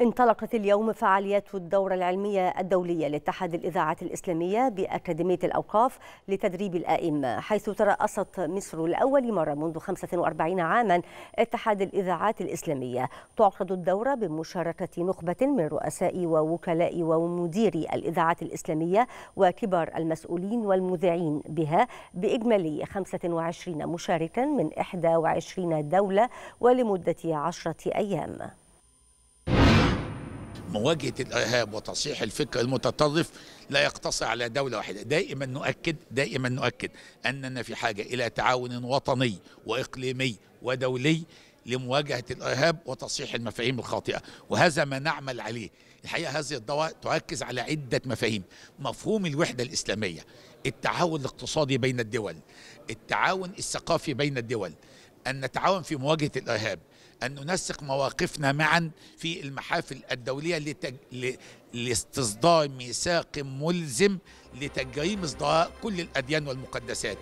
انطلقت اليوم فعاليات الدورة العلمية الدولية لاتحاد الإذاعة الإسلامية بأكاديمية الأوقاف لتدريب الآئمة حيث ترأست مصر لأول مرة منذ 45 عاما اتحاد الإذاعات الإسلامية تعقد الدورة بمشاركة نخبة من رؤساء ووكلاء ومديري الإذاعات الإسلامية وكبار المسؤولين والمذيعين بها بإجمالي 25 مشاركا من 21 دولة ولمدة 10 أيام مواجهة الإرهاب وتصحيح الفكر المتطرف لا يقتصر على دولة واحدة دائما نؤكد دائما نؤكد أننا في حاجة إلى تعاون وطني وإقليمي ودولي لمواجهة الإرهاب وتصحيح المفاهيم الخاطئة وهذا ما نعمل عليه الحقيقة هذه الدورة تركز على عدة مفاهيم مفهوم الوحدة الإسلامية التعاون الاقتصادي بين الدول التعاون الثقافي بين الدول أن نتعاون في مواجهة الإرهاب أن ننسق مواقفنا معا في المحافل الدولية لتج... ل... لاستصدار ميثاق ملزم لتجريم إصدار كل الأديان والمقدسات